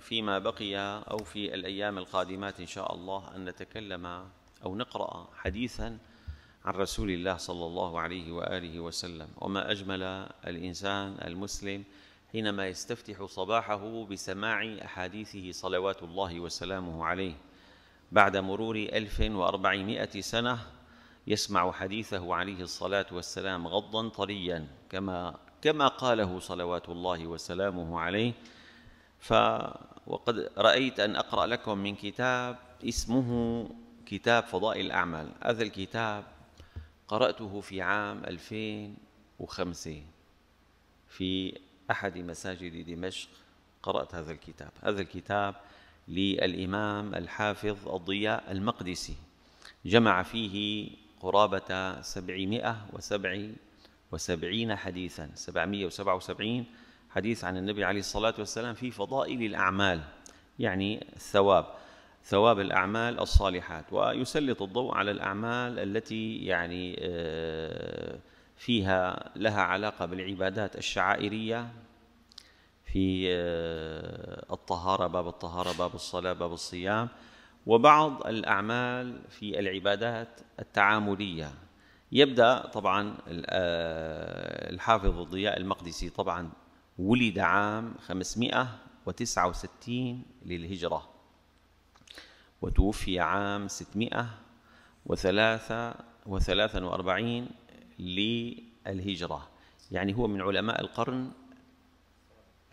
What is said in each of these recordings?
فيما بقي أو في الأيام القادمات إن شاء الله أن نتكلم أو نقرأ حديثا عن رسول الله صلى الله عليه وآله وسلم وما أجمل الإنسان المسلم حينما يستفتح صباحه بسماع أحاديثه صلوات الله وسلامه عليه بعد مرور 1400 سنة يسمع حديثه عليه الصلاة والسلام غضا طريا كما كما قاله صلوات الله وسلامه عليه ف وقد رأيت أن أقرأ لكم من كتاب اسمه كتاب فضائل الأعمال هذا الكتاب قرأته في عام 2005 في أحد مساجد دمشق قرأت هذا الكتاب هذا الكتاب للإمام الحافظ الضياء المقدسي جمع فيه قرابة 777 حديثا 777 حديث عن النبي عليه الصلاة والسلام في فضائل الأعمال يعني الثواب ثواب الأعمال الصالحات ويسلط الضوء على الأعمال التي يعني آه، فيها لها علاقة بالعبادات الشعائرية في آه، الطهارة باب الطهارة باب الصلاة باب الصيام وبعض الأعمال في العبادات التعاملية يبدأ طبعا آه، الحافظ الضياء المقدسي طبعا ولد عام 569 للهجرة وتوفي عام 643 للهجرة يعني هو من علماء القرن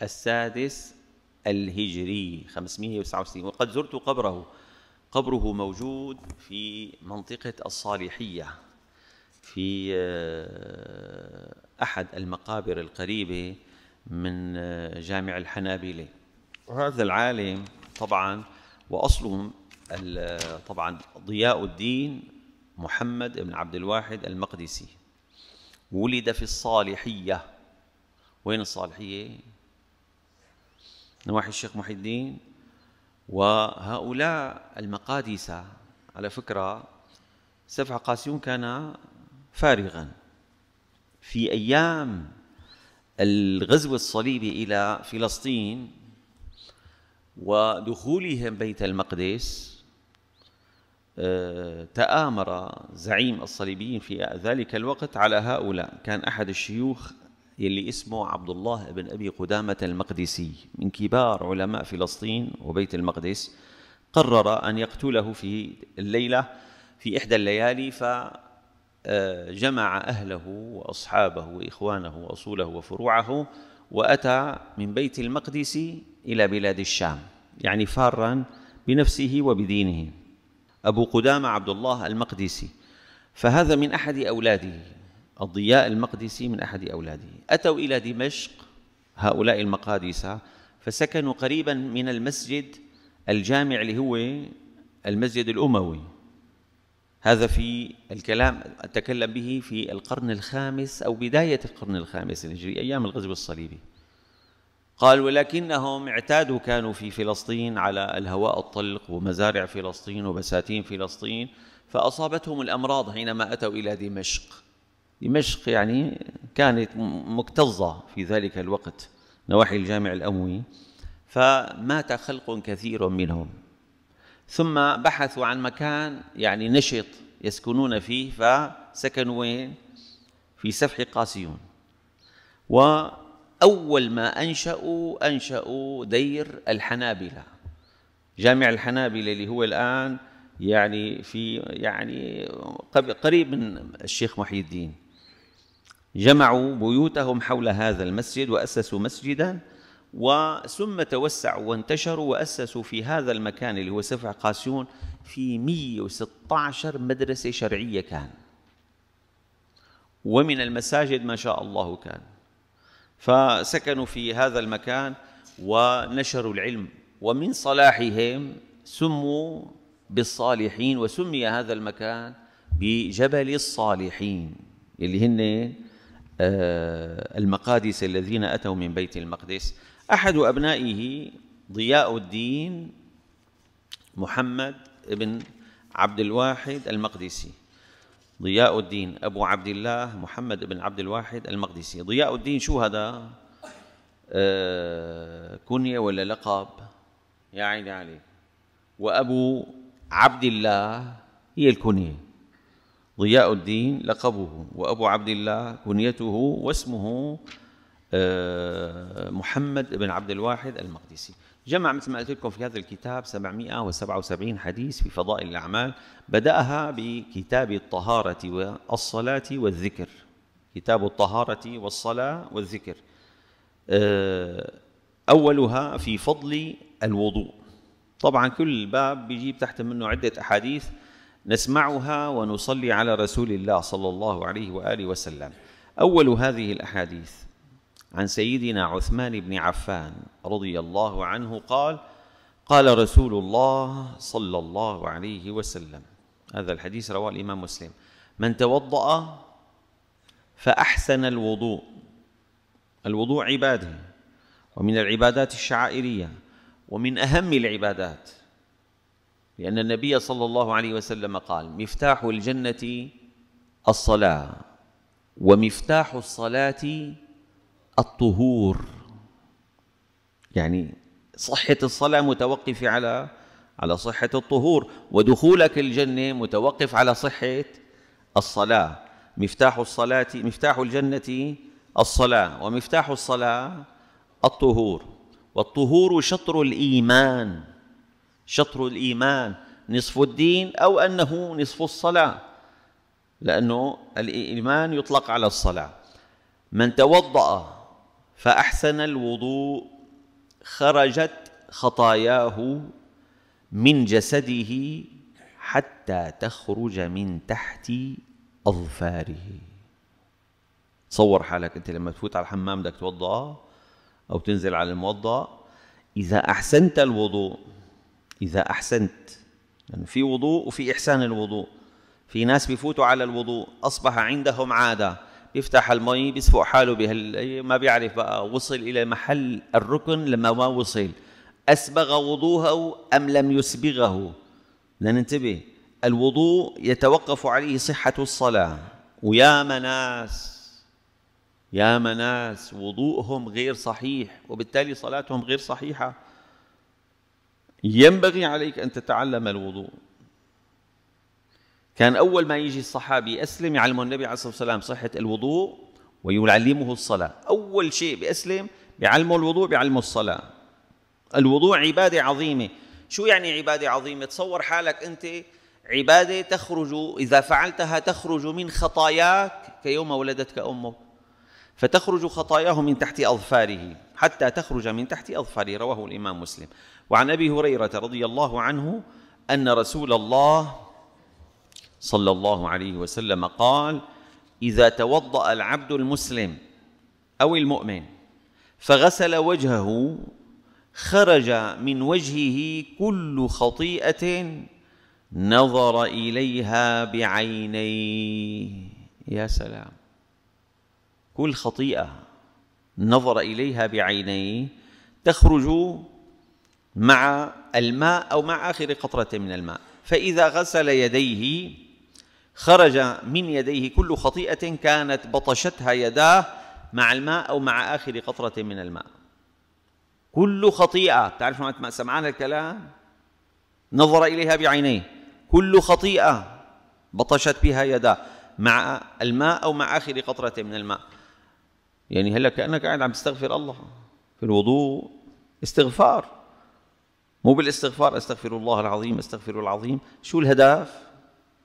السادس الهجري 569 وقد زرت قبره قبره موجود في منطقة الصالحية في آه، أحد المقابر القريبة من آه، جامع الحنابلة وهذا العالم طبعا وأصله طبعا ضياء الدين محمد بن عبد الواحد المقدسي ولد في الصالحية وين الصالحية؟ نواحي الشيخ محي الدين وهؤلاء المقادسة على فكرة سفح قاسيون كان فارغا في أيام الغزو الصليبي إلى فلسطين ودخولهم بيت المقدس آه، تآمر زعيم الصليبيين في ذلك الوقت على هؤلاء كان أحد الشيوخ يلي اسمه عبد الله بن أبي قدامة المقدسي من كبار علماء فلسطين وبيت المقدس قرر أن يقتله في الليلة في إحدى الليالي ف جمع أهله وأصحابه وإخوانه وأصوله وفروعه وأتى من بيت المقدس إلى بلاد الشام يعني فارا بنفسه وبدينه أبو قدامة عبد الله المقدسي فهذا من أحد أولاده الضياء المقدسي من أحد أولاده أتوا إلى دمشق هؤلاء المقادسة فسكنوا قريبا من المسجد الجامع اللي هو المسجد الأموي هذا في الكلام أتكلم به في القرن الخامس أو بداية القرن الخامس الهجري أيام الغزو الصليبي قال ولكنهم اعتادوا كانوا في فلسطين على الهواء الطلق ومزارع فلسطين وبساتين فلسطين فأصابتهم الأمراض حينما أتوا إلى دمشق دمشق يعني كانت مكتظة في ذلك الوقت نواحي الجامع الأموي فمات خلق كثير منهم ثم بحثوا عن مكان يعني نشط يسكنون فيه فسكنوا وين؟ في سفح قاسيون وأول ما أنشأوا أنشأوا دير الحنابلة جامع الحنابلة اللي هو الآن يعني في يعني قريب من الشيخ محي الدين جمعوا بيوتهم حول هذا المسجد وأسسوا مسجدا وثم توسعوا وانتشروا وأسسوا في هذا المكان اللي هو سفع قاسيون في 116 مدرسة شرعية كان ومن المساجد ما شاء الله كان فسكنوا في هذا المكان ونشروا العلم ومن صلاحهم سموا بالصالحين وسمي هذا المكان بجبل الصالحين اللي هن آه، المقادس الذين أتوا من بيت المقدس أحد أبنائه ضياء الدين محمد بن عبد الواحد المقدسي ضياء الدين أبو عبد الله محمد بن عبد الواحد المقدسي ضياء الدين شو هذا آه كنية ولا لقب يا عيني عليك وأبو عبد الله هي الكنية ضياء الدين لقبه وأبو عبد الله كنيته واسمه آه، محمد بن عبد الواحد المقدسي جمع مثل ما قلت لكم في هذا الكتاب 777 حديث في فضائل الأعمال بدأها بكتاب الطهارة والصلاة والذكر كتاب الطهارة والصلاة والذكر آه، أولها في فضل الوضوء طبعا كل باب بيجيب تحت منه عدة أحاديث نسمعها ونصلي على رسول الله صلى الله عليه وآله وسلم أول هذه الأحاديث عن سيدنا عثمان بن عفان رضي الله عنه قال قال رسول الله صلى الله عليه وسلم هذا الحديث رواه الإمام مسلم من توضأ فأحسن الوضوء الوضوء عبادة ومن العبادات الشعائرية ومن أهم العبادات لأن النبي صلى الله عليه وسلم قال مفتاح الجنة الصلاة ومفتاح الصلاة الطهور يعني صحة الصلاة متوقفة على على صحة الطهور ودخولك الجنة متوقف على صحة الصلاة مفتاح الصلاة مفتاح الجنة الصلاة ومفتاح الصلاة الطهور والطهور شطر الإيمان شطر الإيمان نصف الدين أو أنه نصف الصلاة لأنه الإيمان يطلق على الصلاة من توضأ فأحسن الوضوء خرجت خطاياه من جسده حتى تخرج من تحت أظفاره تصور حالك أنت لما تفوت على الحمام بدك توضأ أو تنزل على الموضأ إذا أحسنت الوضوء إذا أحسنت يعني في وضوء وفي إحسان الوضوء في ناس بيفوتوا على الوضوء أصبح عندهم عادة يفتح المي بيسفق حاله بهال ما بيعرف بقى وصل الى محل الركن لما ما وصل اسبغ وضوءه ام لم يسبغه لننتبه الوضوء يتوقف عليه صحه الصلاه ويا مناس يا مناس وضوءهم غير صحيح وبالتالي صلاتهم غير صحيحه ينبغي عليك ان تتعلم الوضوء كان أول ما يجي الصحابي يأسلم يعلمه النبي عليه الصلاة والسلام صحة الوضوء ويعلمه الصلاة أول شيء بأسلم بيعلمه الوضوء بيعلمه الصلاة الوضوء عبادة عظيمة شو يعني عبادة عظيمة؟ تصور حالك أنت عبادة تخرج إذا فعلتها تخرج من خطاياك كيوم ولدتك أمك فتخرج خطاياه من تحت أظفاره حتى تخرج من تحت أظفاره رواه الإمام مسلم وعن أبي هريرة رضي الله عنه أن رسول الله صلى الله عليه وسلم قال إذا توضأ العبد المسلم أو المؤمن فغسل وجهه خرج من وجهه كل خطيئة نظر إليها بعينيه يا سلام كل خطيئة نظر إليها بعينيه تخرج مع الماء أو مع آخر قطرة من الماء فإذا غسل يديه خرج من يديه كل خطيئة كانت بطشتها يداه مع الماء أو مع آخر قطرة من الماء كل خطيئة تعرف ما سمعنا الكلام نظر إليها بعينيه كل خطيئة بطشت بها يداه مع الماء أو مع آخر قطرة من الماء يعني هلا كأنك قاعد عم تستغفر الله في الوضوء استغفار مو بالاستغفار استغفر الله العظيم استغفر العظيم شو الهدف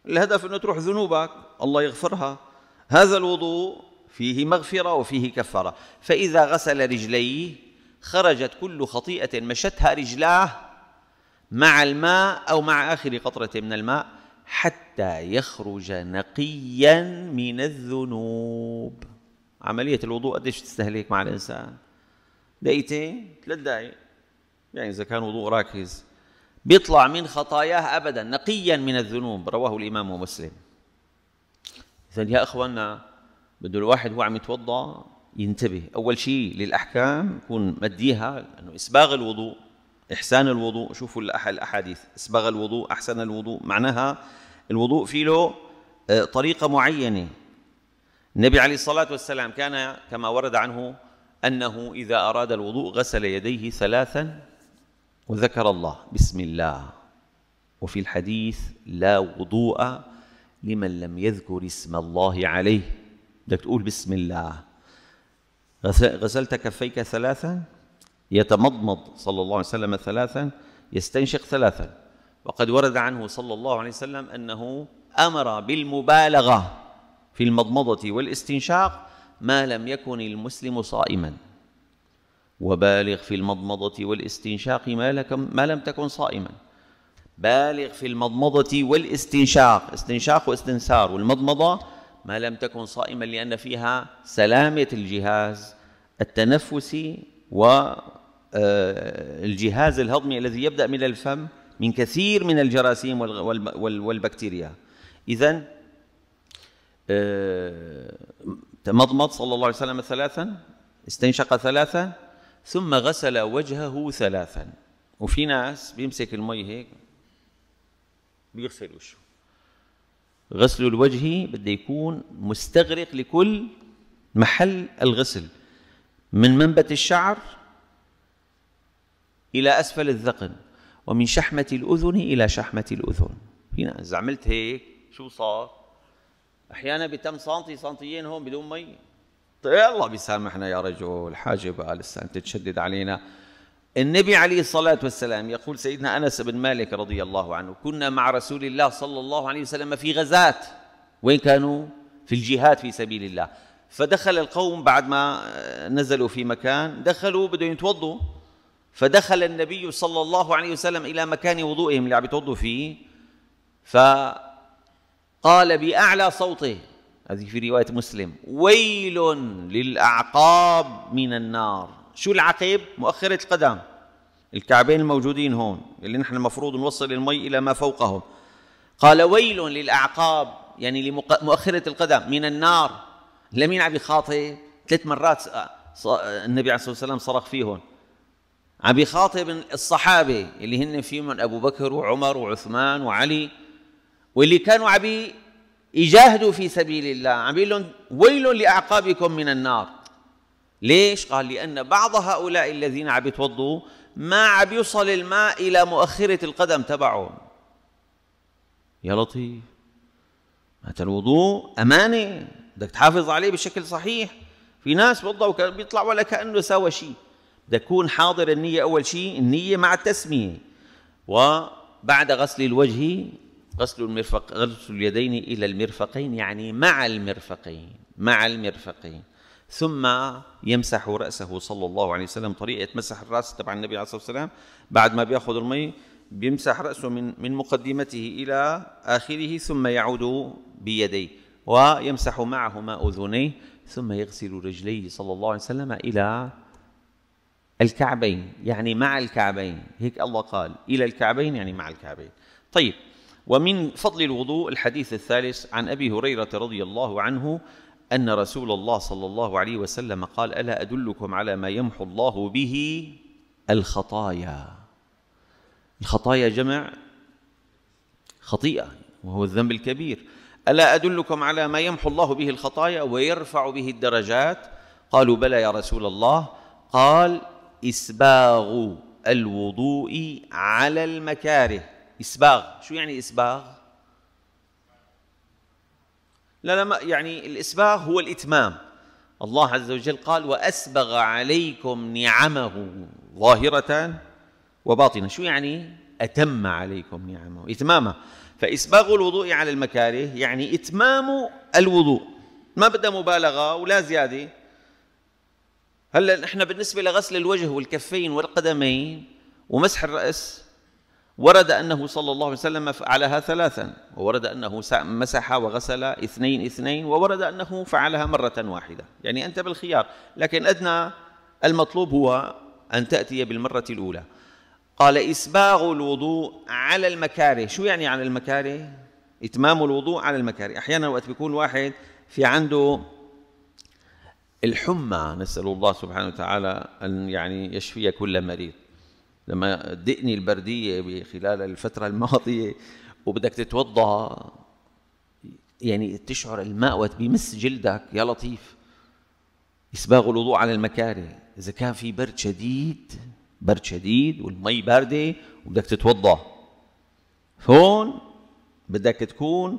الهدف أنه تروح ذنوبك الله يغفرها هذا الوضوء فيه مغفرة وفيه كفارة فإذا غسل رجليه خرجت كل خطيئة مشتها رجلاه مع الماء أو مع آخر قطرة من الماء حتى يخرج نقيا من الذنوب عملية الوضوء قديش تستهلك مع الإنسان دقيقتين ثلاث دقائق يعني إذا كان وضوء راكز بيطلع من خطاياه ابدا نقيا من الذنوب رواه الامام مسلم اذا يا اخواننا بده الواحد هو عم يتوضا ينتبه اول شيء للاحكام يكون مديها انه اسباغ الوضوء احسان الوضوء شوفوا الاحاديث اسباغ الوضوء احسن الوضوء معناها الوضوء في له آه، طريقه معينه النبي عليه الصلاه والسلام كان كما ورد عنه انه اذا اراد الوضوء غسل يديه ثلاثا وذكر الله بسم الله وفي الحديث لا وضوء لمن لم يذكر اسم الله عليه بدك تقول بسم الله غسلت كفيك ثلاثا يتمضمض صلى الله عليه وسلم ثلاثا يستنشق ثلاثا وقد ورد عنه صلى الله عليه وسلم انه امر بالمبالغه في المضمضه والاستنشاق ما لم يكن المسلم صائما وبالغ في المضمضة والاستنشاق ما, لك ما لم تكن صائما بالغ في المضمضة والاستنشاق استنشاق واستنثار والمضمضة ما لم تكن صائما لأن فيها سلامة الجهاز التنفسي والجهاز آه، الهضمي الذي يبدأ من الفم من كثير من الجراثيم والبكتيريا إذا آه، تمضمض صلى الله عليه وسلم ثلاثا استنشق ثلاثا ثم غسل وجهه ثلاثا وفي ناس بيمسك المي هيك بيغسل وشه غسل الوجه بده يكون مستغرق لكل محل الغسل من منبت الشعر إلى أسفل الذقن ومن شحمة الأذن إلى شحمة الأذن في ناس عملت هيك شو صار؟ أحيانا بتم سنتي سنتيين هون بدون مي طيب، الله بيسامحنا يا رجل حاجة بقى لسه أنت تشدد علينا النبي عليه الصلاة والسلام يقول سيدنا أنس بن مالك رضي الله عنه كنا مع رسول الله صلى الله عليه وسلم في غزات وين كانوا؟ في الجهاد في سبيل الله فدخل القوم بعد ما نزلوا في مكان دخلوا بدهم يتوضوا فدخل النبي صلى الله عليه وسلم إلى مكان وضوئهم اللي عم يتوضوا فيه فقال بأعلى صوته هذه في رواية مسلم ويل للأعقاب من النار شو العقيب؟ مؤخرة القدم الكعبين الموجودين هون اللي نحن المفروض نوصل المي إلى ما فوقهم قال ويل للأعقاب يعني لمؤخرة القدم من النار لمين عم يخاطب؟ ثلاث مرات النبي عليه الصلاة والسلام صرخ فيهم عم بيخاطب الصحابة اللي هن فيهم أبو بكر وعمر وعثمان وعلي واللي كانوا عم يجاهدوا في سبيل الله عم بيقول لهم ويل لاعقابكم من النار ليش قال لان بعض هؤلاء الذين عم يتوضوا ما عم يوصل الماء الى مؤخره القدم تبعهم يا لطيف معناتها الوضوء امانه بدك تحافظ عليه بشكل صحيح في ناس بيوضوا بيطلع ولا كانه سوى شيء بدك تكون حاضر النيه اول شيء النيه مع التسميه وبعد غسل الوجه غسل المرفق غسل اليدين إلى المرفقين يعني مع المرفقين مع المرفقين ثم يمسح رأسه صلى الله عليه وسلم طريقة مسح الرأس تبع النبي عليه الصلاة والسلام بعد ما بياخذ المي بيمسح رأسه من من مقدمته إلى آخره ثم يعود بيديه ويمسح معهما أذنيه ثم يغسل رجليه صلى الله عليه وسلم إلى الكعبين يعني مع الكعبين هيك الله قال إلى الكعبين يعني مع الكعبين طيب ومن فضل الوضوء الحديث الثالث عن ابي هريره رضي الله عنه ان رسول الله صلى الله عليه وسلم قال الا ادلكم على ما يمحو الله به الخطايا الخطايا جمع خطيئه وهو الذنب الكبير الا ادلكم على ما يمحو الله به الخطايا ويرفع به الدرجات قالوا بلى يا رسول الله قال اسباغ الوضوء على المكاره إسباغ شو يعني إسباغ؟ لا لا ما يعني الإسباغ هو الإتمام الله عز وجل قال وأسبغ عليكم نعمه ظاهرة وباطنة شو يعني أتم عليكم نعمه إتمامه فإسباغ الوضوء على المكاره يعني إتمام الوضوء ما بدها مبالغة ولا زيادة هلا نحن بالنسبة لغسل الوجه والكفين والقدمين ومسح الرأس ورد أنه صلى الله عليه وسلم فعلها ثلاثا وورد أنه مسح وغسل اثنين اثنين وورد أنه فعلها مرة واحدة يعني أنت بالخيار لكن أدنى المطلوب هو أن تأتي بالمرة الأولى قال إسباغ الوضوء على المكاره شو يعني على المكاره؟ إتمام الوضوء على المكاره أحيانا وقت بيكون واحد في عنده الحمى نسأل الله سبحانه وتعالى أن يعني يشفي كل مريض لما دقني البرديه خلال الفتره الماضيه وبدك تتوضا يعني تشعر الماء وقت بيمس جلدك يا لطيف إسباغ الوضوء على المكاره اذا كان في برد شديد برد شديد والمي بارده وبدك تتوضا هون بدك تكون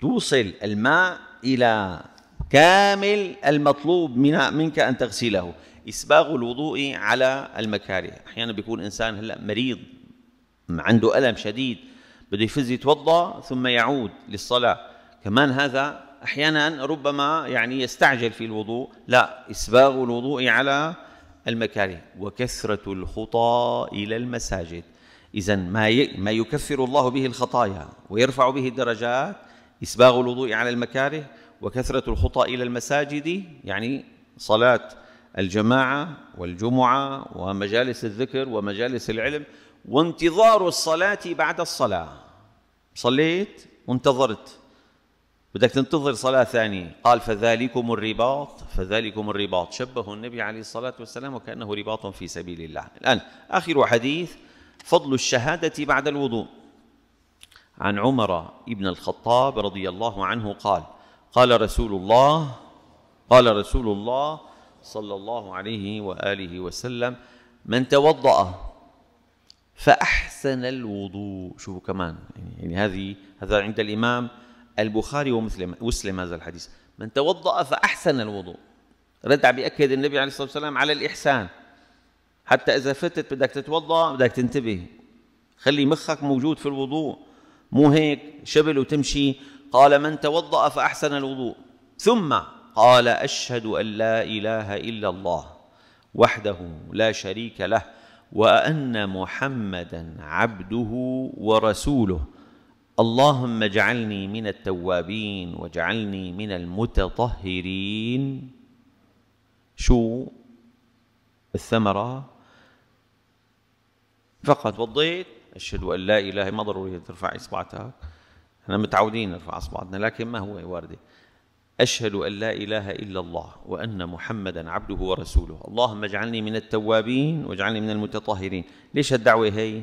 توصل الماء الى كامل المطلوب منك ان تغسله إسباغ الوضوء على المكاره أحيانا بيكون إنسان هلأ مريض عنده ألم شديد بده يفز يتوضأ ثم يعود للصلاة كمان هذا أحيانا ربما يعني يستعجل في الوضوء لا إسباغ الوضوء على المكاره وكثرة الخطى إلى المساجد إذا ما ما يكفر الله به الخطايا ويرفع به الدرجات إسباغ الوضوء على المكاره وكثرة الخطى إلى المساجد يعني صلاة الجماعة والجمعة ومجالس الذكر ومجالس العلم وانتظار الصلاة بعد الصلاة صليت وانتظرت بدك تنتظر صلاة ثانية قال فذلكم الرباط فذلكم الرباط شبه النبي عليه الصلاة والسلام وكأنه رباط في سبيل الله الآن آخر حديث فضل الشهادة بعد الوضوء عن عمر ابن الخطاب رضي الله عنه قال قال رسول الله قال رسول الله صلى الله عليه وآله وسلم من توضأ فأحسن الوضوء شوفوا كمان يعني, يعني هذه هذا عند الإمام البخاري ومسلم وسلم هذا الحديث من توضأ فأحسن الوضوء رد بيأكد النبي عليه الصلاة والسلام على الإحسان حتى إذا فتت بدك تتوضأ بدك تنتبه خلي مخك موجود في الوضوء مو هيك شبل وتمشي قال من توضأ فأحسن الوضوء ثم قال أشهد أن لا إله إلا الله وحده لا شريك له وأن محمدا عبده ورسوله اللهم اجعلني من التوابين واجعلني من المتطهرين شو الثمرة فقط وضيت أشهد أن لا إله ما ضروري ترفع إصبعتك احنا متعودين نرفع أصبعتنا لكن ما هو واردة أشهد أن لا إله إلا الله وأن محمدا عبده ورسوله اللهم اجعلني من التوابين واجعلني من المتطهرين ليش هالدعوة هي؟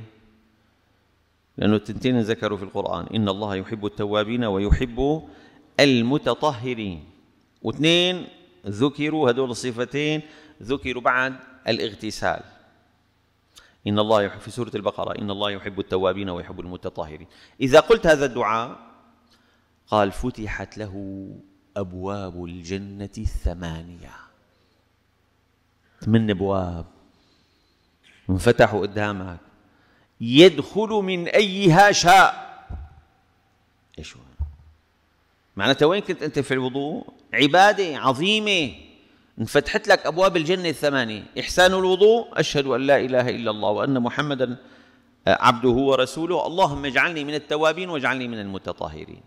لأنه التنتين ذكروا في القرآن إن الله يحب التوابين ويحب المتطهرين واثنين ذكروا هذول الصفتين ذكروا بعد الاغتسال إن الله يحب في سورة البقرة إن الله يحب التوابين ويحب المتطهرين إذا قلت هذا الدعاء قال فتحت له أبواب الجنة الثمانية ثمان أبواب انفتحوا قدامك يدخل من أيها شاء إيش هو معناتها وين كنت أنت في الوضوء عبادة عظيمة انفتحت لك أبواب الجنة الثمانية إحسان الوضوء أشهد أن لا إله إلا الله وأن محمدا عبده ورسوله اللهم اجعلني من التوابين واجعلني من المتطهرين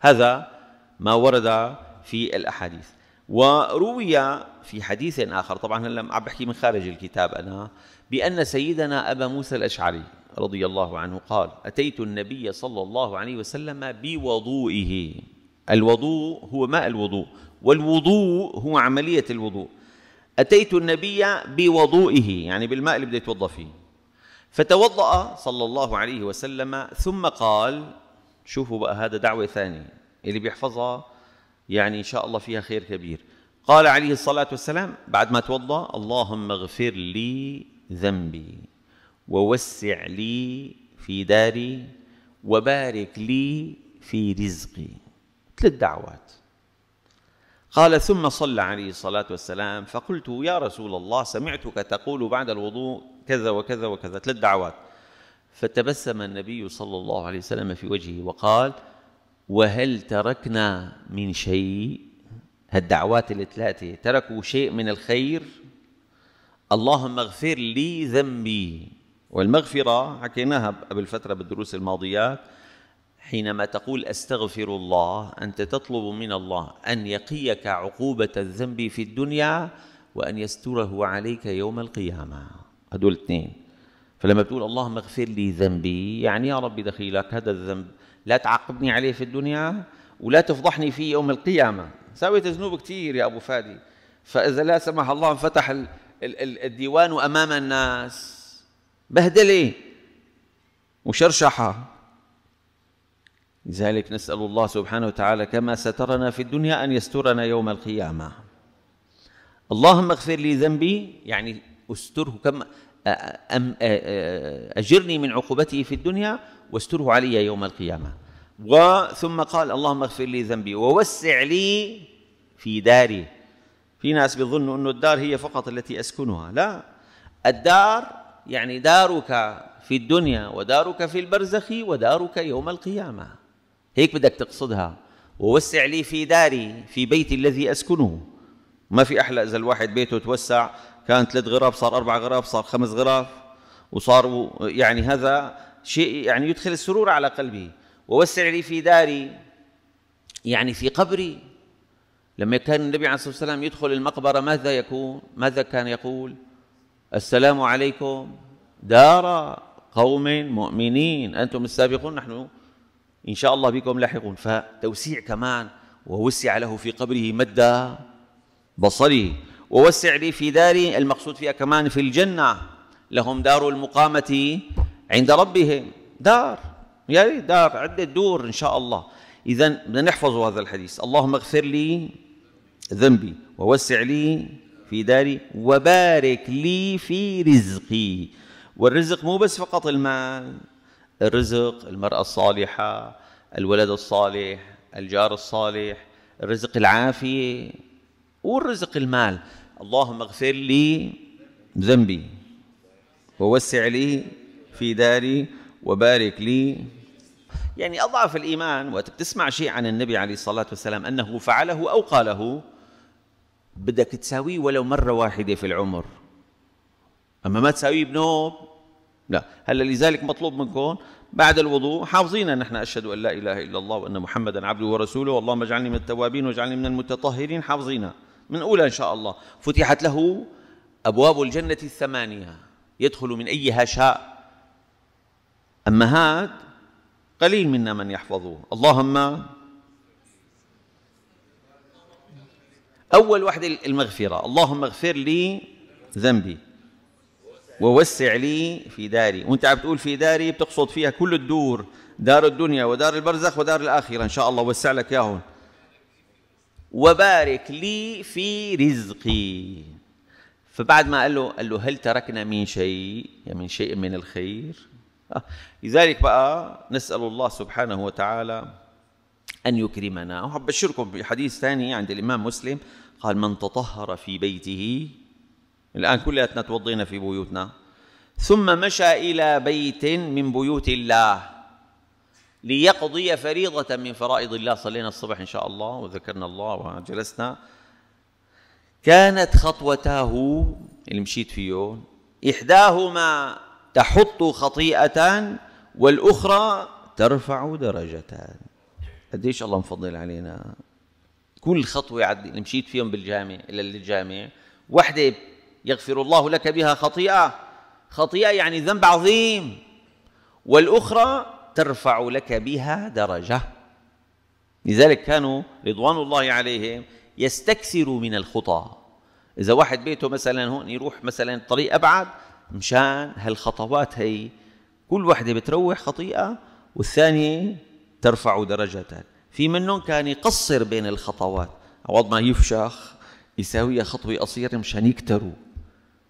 هذا ما ورد في الأحاديث وروي في حديث آخر طبعا هلا عم بحكي من خارج الكتاب أنا بأن سيدنا أبا موسى الأشعري رضي الله عنه قال أتيت النبي صلى الله عليه وسلم بوضوئه الوضوء هو ماء الوضوء والوضوء هو عملية الوضوء أتيت النبي بوضوئه يعني بالماء اللي بده يتوضأ فيه فتوضأ صلى الله عليه وسلم ثم قال شوفوا بقى هذا دعوة ثانية اللي بيحفظها يعني إن شاء الله فيها خير كبير قال عليه الصلاة والسلام بعد ما توضأ اللهم اغفر لي ذنبي ووسع لي في داري وبارك لي في رزقي ثلاث دعوات قال ثم صلى عليه الصلاة والسلام فقلت يا رسول الله سمعتك تقول بعد الوضوء كذا وكذا وكذا ثلاث دعوات فتبسم النبي صلى الله عليه وسلم في وجهه وقال وهل تركنا من شيء هالدعوات الثلاثة تركوا شيء من الخير اللهم اغفر لي ذنبي والمغفرة حكيناها قبل فترة بالدروس الماضيات حينما تقول استغفر الله انت تطلب من الله ان يقيك عقوبه الذنب في الدنيا وان يستره عليك يوم القيامه هدول اثنين فلما بتقول اللهم اغفر لي ذنبي يعني يا ربي دخيلك هذا الذنب لا تعاقبني عليه في الدنيا ولا تفضحني فيه يوم القيامة سويت ذنوب كثير يا أبو فادي فإذا لا سمح الله انفتح الديوان أمام الناس بهدله وشرشحه لذلك نسأل الله سبحانه وتعالى كما سترنا في الدنيا أن يسترنا يوم القيامة اللهم اغفر لي ذنبي يعني استره كما أجرني من عقوبته في الدنيا واستره علي يوم القيامة وثم قال اللهم اغفر لي ذنبي ووسع لي في داري في ناس بيظنوا أن الدار هي فقط التي أسكنها لا الدار يعني دارك في الدنيا ودارك في البرزخ ودارك يوم القيامة هيك بدك تقصدها ووسع لي في داري في بيتي الذي أسكنه ما في أحلى إذا الواحد بيته توسع كان ثلاث غرف صار اربع غرف صار خمس غرف وصار يعني هذا شيء يعني يدخل السرور على قلبي ووسع لي في داري يعني في قبري لما كان النبي عليه الصلاه والسلام يدخل المقبره ماذا يكون؟ ماذا كان يقول؟ السلام عليكم دار قوم مؤمنين انتم السابقون نحن ان شاء الله بكم لاحقون فتوسيع كمان ووسع له في قبره مد بصره ووسع لي في داري المقصود فيها كمان في الجنة لهم دار المقامة عند ربهم دار يا يعني دار عدة دور إن شاء الله إذا بدنا نحفظ هذا الحديث اللهم اغفر لي ذنبي ووسع لي في داري وبارك لي في رزقي والرزق مو بس فقط المال الرزق المرأة الصالحة الولد الصالح الجار الصالح الرزق العافية والرزق المال اللهم اغفر لي ذنبي ووسع لي في داري وبارك لي يعني أضعف الإيمان وقت بتسمع شيء عن النبي عليه الصلاة والسلام أنه فعله أو قاله بدك تساويه ولو مرة واحدة في العمر أما ما تساويه بنوب لا هلا لذلك مطلوب منكم بعد الوضوء حافظين نحن أشهد أن لا إله إلا الله وأن محمدا عبده ورسوله اللهم اجعلني من التوابين واجعلني من المتطهرين حافظينا من أولى إن شاء الله فتحت له أبواب الجنة الثمانية يدخل من أيها شاء أما هاد قليل منا من يحفظه اللهم أول وحدة المغفرة اللهم اغفر لي ذنبي ووسع لي في داري وانت عم تقول في داري بتقصد فيها كل الدور دار الدنيا ودار البرزخ ودار الآخرة إن شاء الله وسع لك ياهن وبارك لي في رزقي فبعد ما قال له قال له هل تركنا من شيء يعني من شيء من الخير آه. لذلك بقى نسأل الله سبحانه وتعالى أن يكرمنا وحب أشركم بحديث ثاني عند الإمام مسلم قال من تطهر في بيته الآن كلنا توضينا في بيوتنا ثم مشى إلى بيت من بيوت الله ليقضي فريضة من فرائض الله صلينا الصبح إن شاء الله وذكرنا الله وجلسنا كانت خطوتاه اللي مشيت فيه إحداهما تحط خطيئة والأخرى ترفع درجة قديش الله مفضل علينا كل خطوة اللي مشيت فيهم بالجامع إلى الجامع وحدة يغفر الله لك بها خطيئة خطيئة يعني ذنب عظيم والأخرى ترفع لك بها درجة لذلك كانوا رضوان الله عليهم يستكثروا من الخطى إذا واحد بيته مثلا هون يروح مثلا طريق أبعد مشان هالخطوات هي كل وحدة بتروح خطيئة والثانية ترفع درجة في منهم كان يقصر بين الخطوات عوض ما يفشخ يساويها خطوة قصيرة مشان يكتروا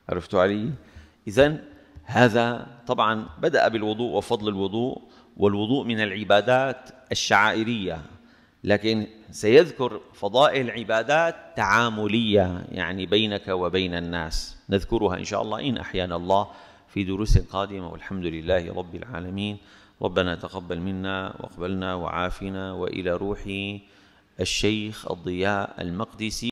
عرفتوا علي؟ إذا هذا طبعا بدأ بالوضوء وفضل الوضوء والوضوء من العبادات الشعائريه لكن سيذكر فضائل العبادات تعامليه يعني بينك وبين الناس نذكرها ان شاء الله ان احيانا الله في دروس قادمه والحمد لله رب العالمين ربنا تقبل منا واقبلنا وعافنا والى روح الشيخ الضياء المقدسي